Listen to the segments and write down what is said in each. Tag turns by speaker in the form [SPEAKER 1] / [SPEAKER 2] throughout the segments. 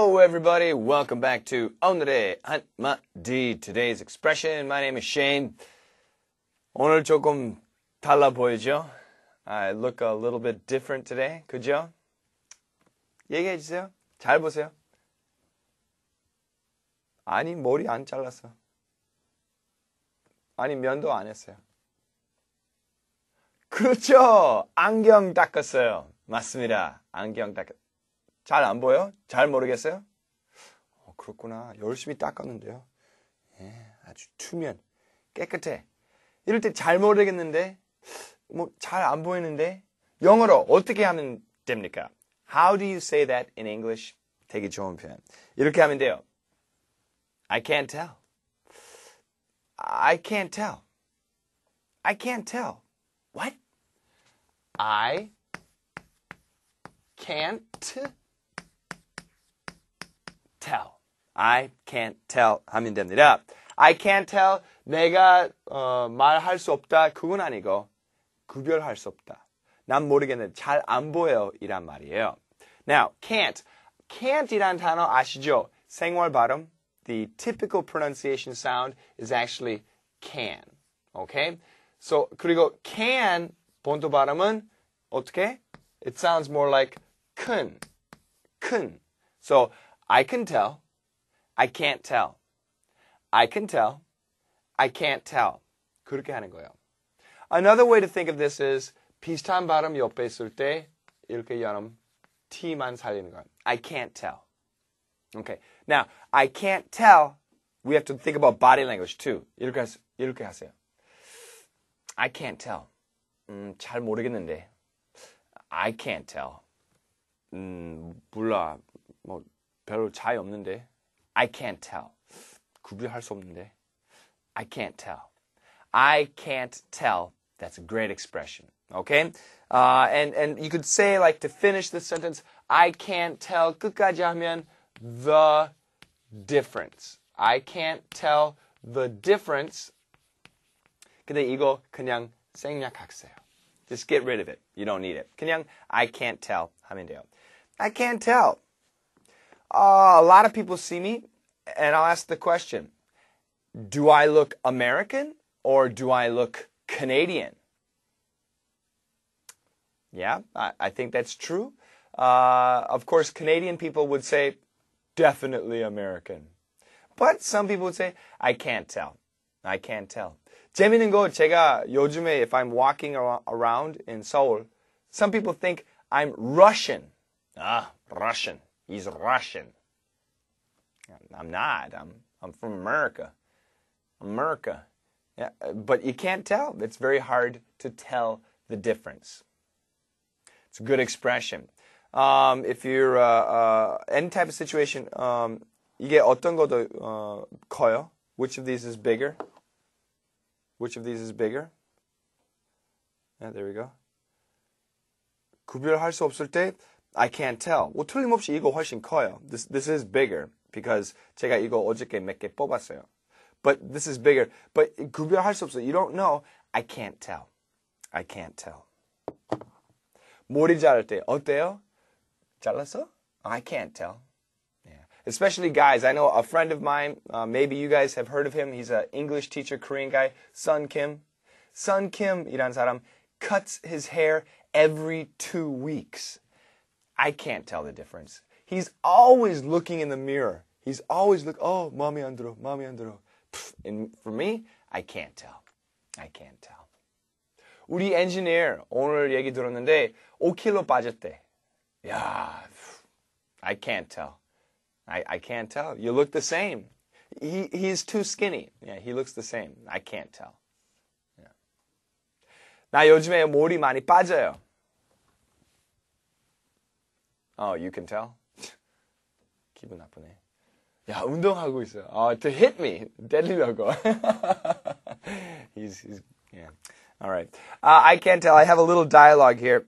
[SPEAKER 1] Hello, everybody. Welcome back to 오늘의 한마디 Today's expression. My name is Shane. 오늘 조금 달라 보이죠? I look a little bit different today. 그죠? 얘기해 주세요. 잘 보세요. 아니, 머리 안 잘랐어. 아니, 면도 안 했어요. 그렇죠! 안경 닦았어요. 맞습니다. 안경 닦았어요. 잘안 보여? 잘 모르겠어요? 어, 그렇구나. 열심히 닦았는데요. 예, 아주 투면, 깨끗해. 이럴 때 잘 모르겠는데, 뭐 잘 안 보이는데, 영어로 어떻게 하면 됩니까? How do you say that in English? 되게 좋은 표현. 이렇게 하면 돼요. I can't tell. I can't tell. I can't tell. What? I can't tell. I can't tell 하면 됩니다. I can't tell 내가 어, 말할 수 없다 그건 아니고 구별할 수 없다. 난 모르겠는데 잘 안 보여 이란 말이에요. Now can't can't이란 단어 아시죠? 생활 발음 the typical pronunciation sound is actually can. Okay? So 그리고 can 본토 발음은 어떻게? It sounds more like 큰 큰. So I can tell. I can't tell. I can tell. I can't tell. 그렇게 하는 거예요. Another way to think of this is 비슷한 발음 옆에 있을 때 이렇게 연음 T만 살리는 건. I can't tell. Okay. Now, I can't tell. We have to think about body language too. 이렇게, 이렇게 하세요. I can't tell. 음, 잘 모르겠는데. I can't tell. 음, 몰라. 뭐 별로 차이 없는데. I can't tell. 구별할 수 없는데. I can't tell. I can't tell. That's a great expression. Okay? Uh, and, and you could say, like, to finish this sentence, I can't tell 끝까지 하면 the difference. I can't tell the difference. 근데 이거 그냥 생략하세요. Just get rid of it. You don't need it. 그냥 I can't tell 하면 돼요. I can't tell. Uh, a lot of people see me and I'll ask the question Do I look American or do I look Canadian? Yeah, I, I think that's true. Uh, of course, Canadian people would say, definitely American. But some people would say, I can't tell. I can't tell. 재밌는 거 제가 요즘에 if I'm walking around in Seoul, some people think I'm Russian. Ah, Russian. He's Russian. I'm not. I'm, I'm from America. America. Yeah, but you can't tell. It's very hard to tell the difference. It's a good expression. Um, if you're uh, uh, any type of situation, um, 이게 어떤 것도 uh, 커요? Which of these is bigger? Which of these is bigger? Yeah, there we go. 구별할 수 없을 때 I can't tell. 뭐 틀림없이 이거 훨씬 커요. This this is bigger because 제가 이거 어저께 몇 뽑았어요. But this is bigger. But 구별할 수 You don't know. I can't tell. I can't tell. 머리 자를 때 어때요? 잘랐어? I can't tell. Yeah. Especially guys. I know a friend of mine. Uh, maybe you guys have heard of him. He's an English teacher, Korean guy. Sun Kim. Sun Kim 이란 사람 cuts his hair every two weeks. I can't tell the difference. He's always looking in the mirror. He's always look, oh, mommy andro, mommy andro. And for me, I can't tell. I can't tell. 우리 엔지니어 오늘 얘기 들었는데 5kg 빠졌대. 야, I can't tell. I, I can't tell. You look the same. He, he's too skinny. Yeah, he looks the same. I can't tell. Yeah. 나 요즘에 머리 많이 빠져요. Oh, you can tell? 기분 나쁘네. 야, 운동하고 있어. 아, to hit me. 때리려고. he's, he's, yeah. All right. Uh, I can't tell. I have a little dialogue here.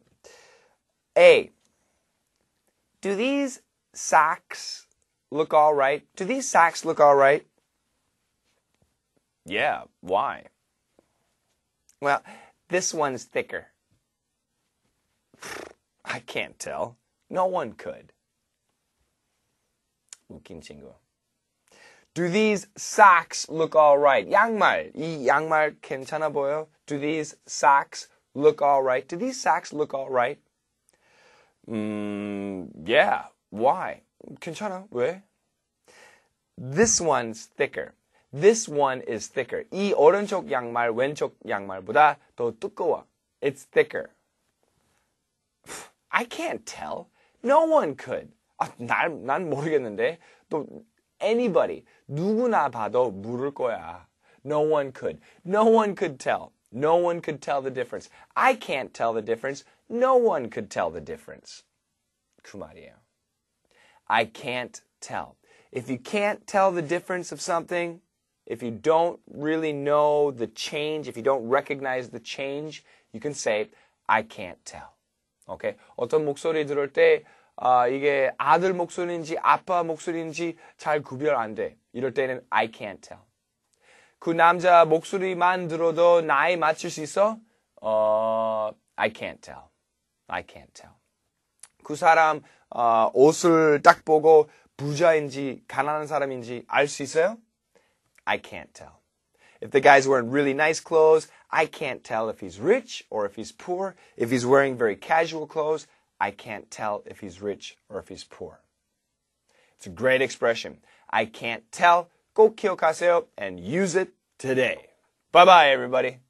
[SPEAKER 1] A. Do these socks look all right? Do these socks look all right? Yeah, why? Well, this one's thicker. I can't tell. No one could. we Do these socks look alright? 양말. 이 양말 괜찮아 보여? Do these socks look alright? Do these socks look alright? Mm, yeah. Why? 괜찮아. 왜? This one's thicker. This one is thicker. 이 오른쪽 양말 왼쪽 양말보다 더 두꺼워. It's thicker. I can't tell. No one could. 아, 난, 모르겠는데. 또 anybody. 누구나 봐도 물을 거야. No one could. No one could tell. No one could tell the difference. I can't tell the difference. No one could tell the difference. 그 말이에요. I can't tell. If you can't tell the difference of something, if you don't really know the change, if you don't recognize the change, you can say, I can't tell. 오케이. 어떤 목소리 들을 때 아, 이게 아들 목소리인지 아빠 목소리인지 잘 구별 안 돼. 이럴 때는 I can't tell. 그 남자 목소리만 들어도 나이 맞출 수 있어? 어, I can't tell. I can't tell. 그 사람 어, 옷을 딱 보고 부자인지 가난한 사람인지 알 수 있어요? I can't tell. If the guy's wearing really nice clothes, I can't tell if he's rich or if he's poor. If he's wearing very casual clothes, I can't tell if he's rich or if he's poor. It's a great expression. I can't tell. Go kill Kaseo and use it today. Bye bye, everybody.